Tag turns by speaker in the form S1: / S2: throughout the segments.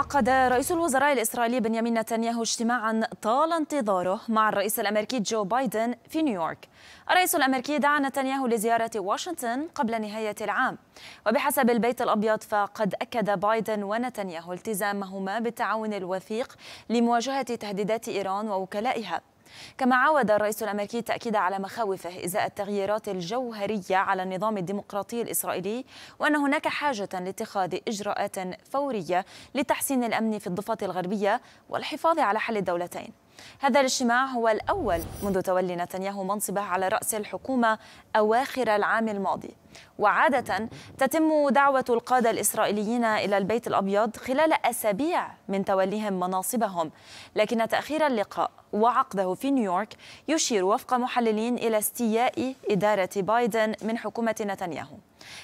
S1: عقد رئيس الوزراء الإسرائيلي بنيامين نتنياهو اجتماعا طال انتظاره مع الرئيس الأمريكي جو بايدن في نيويورك الرئيس الأمريكي دعا نتنياهو لزيارة واشنطن قبل نهاية العام وبحسب البيت الأبيض فقد أكد بايدن ونتنياهو التزامهما بالتعاون الوثيق لمواجهة تهديدات إيران ووكلائها كما عاود الرئيس الأمريكي التأكيد على مخاوفه إزاء التغييرات الجوهرية على النظام الديمقراطي الإسرائيلي وأن هناك حاجة لاتخاذ إجراءات فورية لتحسين الأمن في الضفة الغربية والحفاظ على حل الدولتين هذا الاجتماع هو الأول منذ تولي نتنياهو منصبه على رأس الحكومة أواخر العام الماضي وعادة تتم دعوة القادة الإسرائيليين إلى البيت الأبيض خلال أسابيع من توليهم مناصبهم لكن تأخير اللقاء وعقده في نيويورك يشير وفق محللين إلى استياء إدارة بايدن من حكومة نتنياهو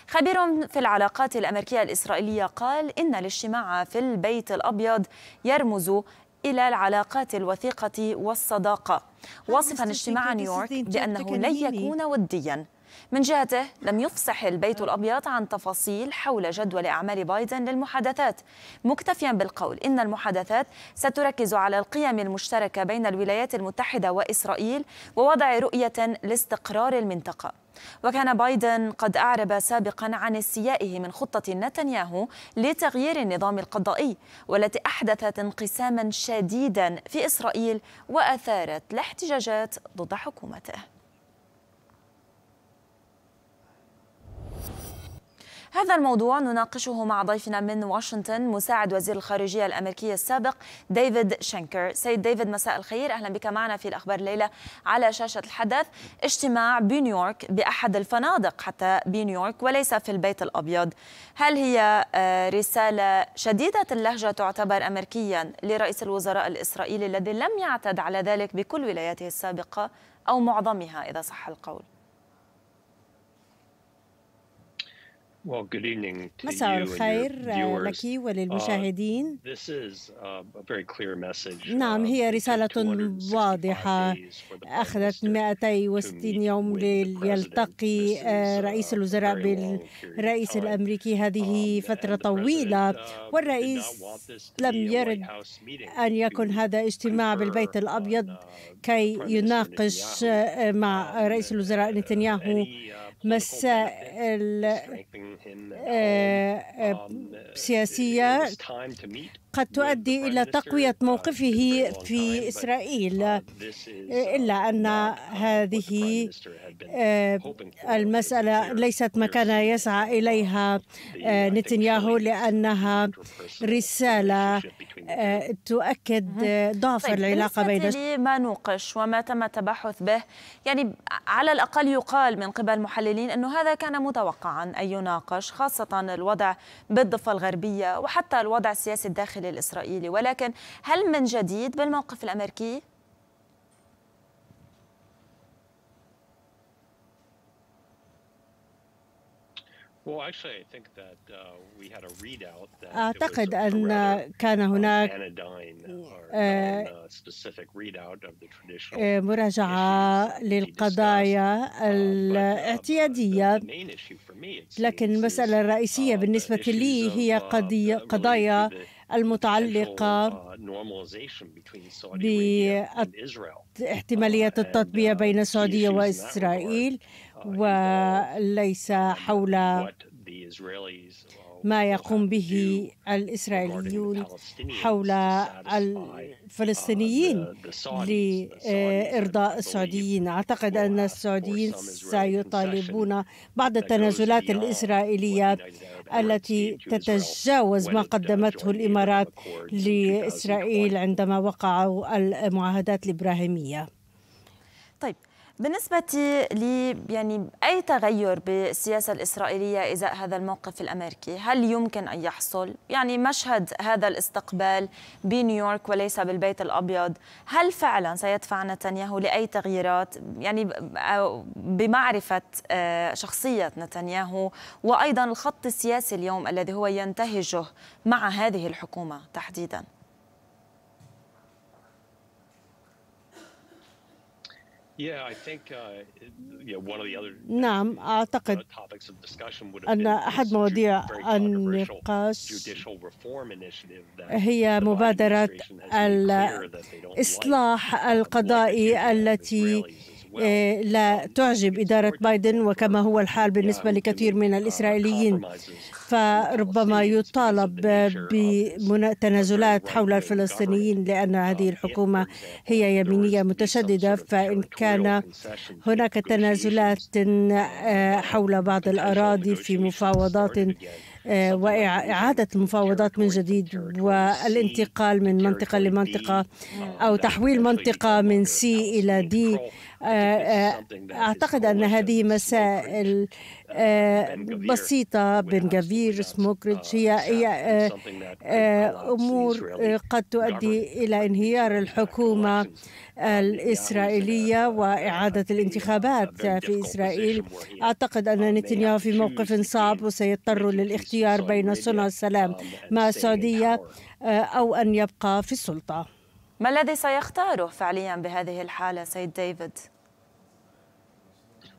S1: خبير في العلاقات الأمريكية الإسرائيلية قال إن الاجتماع في البيت الأبيض يرمز إلى العلاقات الوثيقة والصداقة واصفا اجتماع نيويورك بأنه لن يكون وديا من جهته لم يفصح البيت الأبيض عن تفاصيل حول جدول أعمال بايدن للمحادثات مكتفيا بالقول إن المحادثات ستركز على القيم المشتركة بين الولايات المتحدة وإسرائيل ووضع رؤية لاستقرار المنطقة وكان بايدن قد أعرب سابقا عن استيائه من خطة نتنياهو لتغيير النظام القضائي والتي أحدثت انقساما شديدا في إسرائيل وأثارت الاحتجاجات ضد حكومته هذا الموضوع نناقشه مع ضيفنا من واشنطن مساعد وزير الخارجية الأمريكية السابق ديفيد شنكر سيد ديفيد مساء الخير أهلا بك معنا في الأخبار الليلة على شاشة الحدث اجتماع بنيويورك بأحد الفنادق حتى بنيويورك وليس في البيت الأبيض هل هي آه، رسالة شديدة اللهجة تعتبر أمريكيا لرئيس الوزراء الإسرائيلي الذي لم يعتد على ذلك بكل ولاياته السابقة أو معظمها إذا صح القول
S2: مساء الخير لك وللمشاهدين uh, uh, نعم uh, هي رسالة واضحة أخذت 260 يوم ليلتقي رئيس الوزراء بالرئيس الأمريكي هذه فترة طويلة والرئيس لم يرد أن يكون هذا اجتماع بالبيت الأبيض كي يناقش مع رئيس الوزراء نتنياهو مسائل آه، آه، um, سياسية قد تؤدي إلى تقوية uh, موقفه في إسرائيل uh, إلا uh, أن هذه آه، المسألة ليست ما كان يسعى إليها نتنياهو لأنها رسالة آه، تؤكد ضعف طيب العلاقه بين
S1: ما نوقش وما تم التباحث به يعني على الاقل يقال من قبل محللين انه هذا كان متوقعا ان يناقش خاصه الوضع بالضفه الغربيه وحتى الوضع السياسي الداخلي الاسرائيلي ولكن هل من جديد بالموقف الامريكي
S2: أعتقد uh, uh, أن كان هناك uh, آه، آه، مراجعة للقضايا الاعتيادية لكن المسألة الرئيسية بالنسبة لي هي قضية قضايا المتعلقة باحتمالية التطبيع بين السعودية وإسرائيل وليس حول ما يقوم به الإسرائيليون حول uh, الفلسطينيين لإرضاء السعوديين أعتقد أن uh, السعوديين سيطالبون بعض التنازلات الإسرائيلية التي تتجاوز ما uh, قدمته الإمارات لإسرائيل عندما وقعوا المعاهدات الإبراهيمية
S1: بالنسبة لي يعني أي تغير بالسياسة الإسرائيلية إذا هذا الموقف الأمريكي هل يمكن أن يحصل؟ يعني مشهد هذا الاستقبال بنيويورك وليس بالبيت الأبيض هل فعلا سيدفع نتنياهو لأي تغييرات؟ يعني بمعرفة آه، شخصية نتنياهو وأيضا الخط السياسي اليوم الذي هو ينتهجه مع هذه الحكومة تحديداً
S2: Uh, نعم uh, أعتقد أن أحد مواضيع النقاش هي مبادرة الإصلاح القضائي التي إيه، لا تعجب إدارة بايدن وكما هو الحال بالنسبة لكثير من الإسرائيليين فربما يطالب بتنازلات حول الفلسطينيين لأن هذه الحكومة هي يمينية متشددة فإن كان هناك تنازلات آه، حول بعض الأراضي في مفاوضات آه، وإعادة المفاوضات من جديد والانتقال من منطقة لمنطقة أو تحويل منطقة من سي إلى دي أعتقد أن هذه مسائل بسيطة بن جافير سموكريتش هي, هي أمور قد تؤدي إلى انهيار الحكومة الإسرائيلية وإعادة الانتخابات في إسرائيل أعتقد أن نتنياهو في موقف صعب وسيضطر للاختيار بين صنع السلام um, مع السعودية آه،
S1: أو أن يبقى في السلطة ما الذي سيختاره فعليا بهذه الحالة سيد ديفيد؟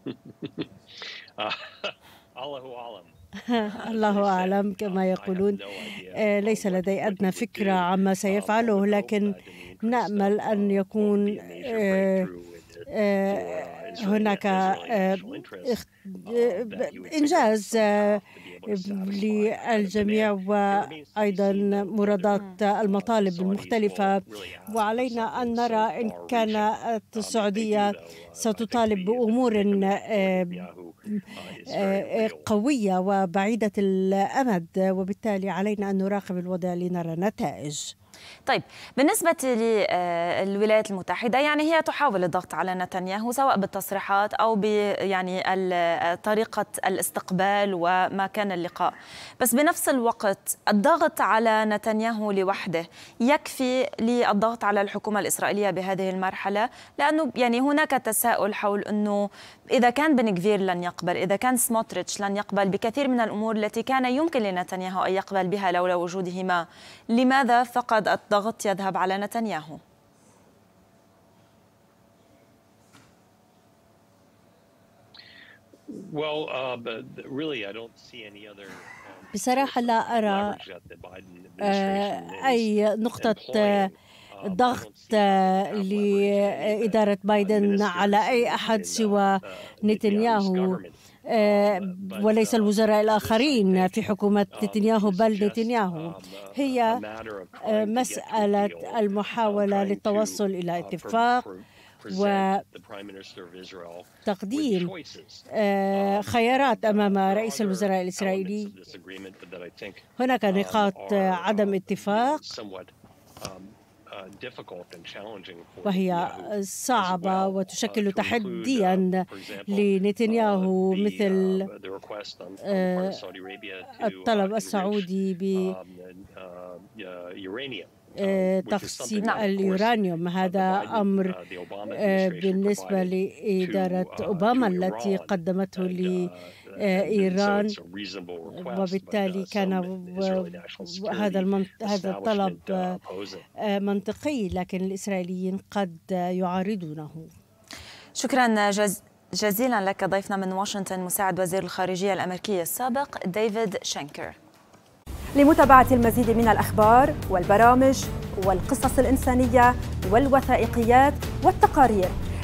S2: الله أعلم الله أعلم كما يقولون آه، ليس لدي أدنى فكرة عما um, سيفعله لكن نأمل أن um, يكون آه، آه، uh, هناك um, إنجاز للجميع وأيضا مرادات المطالب المختلفة وعلينا أن نرى إن كانت السعودية ستطالب بأمور آه، آه، قوية وبعيدة الأمد وبالتالي علينا أن نراقب الوضع لنرى نتائج
S1: طيب بالنسبة للولايات آه، المتحدة يعني هي تحاول الضغط على نتنياهو سواء بالتصريحات أو ب يعني آه، طريقة الاستقبال وما كان اللقاء بس بنفس الوقت الضغط على نتنياهو لوحده يكفي للضغط على الحكومة الإسرائيلية بهذه المرحلة لأنه يعني هناك تساؤل حول أنه إذا كان بنكفير لن يقبل إذا كان سموتريتش لن يقبل بكثير من الأمور التي كان يمكن لنتنياهو أن يقبل بها لولا وجودهما لماذا فقد بدأ الضغط يذهب على نتنياهو
S2: uh, um, بصراحة لا أرى آه، أي نقطة ضغط لإدارة بايدن على أي آه، أحد آه، سوى آه، نتنياهو وليس الوزراء الآخرين في حكومة نتنياهو بل نتنياهو um، هي مسألة um, المحاولة للتوصل إلى um, اتفاق وتقديم خيارات امام رئيس الوزراء الاسرائيلي هناك نقاط عدم اتفاق Uh, وهي صعبة uh, وتشكل تحديا uh, لنتنياهو مثل الطلب السعودي ب um,
S1: آه، تخصيب اليورانيوم هذا أمر آه،
S2: بالنسبة لإدارة أوباما التي قدمته آه، إيران آه، uh, وبالتالي كان هذا هذا الطلب uh, آه، منطقي لكن الإسرائيليين قد يعارضونه
S1: شكرا جز جزيلا لك ضيفنا من واشنطن مساعد وزير الخارجية الأمريكية السابق ديفيد شنكر لمتابعة المزيد من الأخبار والبرامج والقصص الإنسانية والوثائقيات والتقارير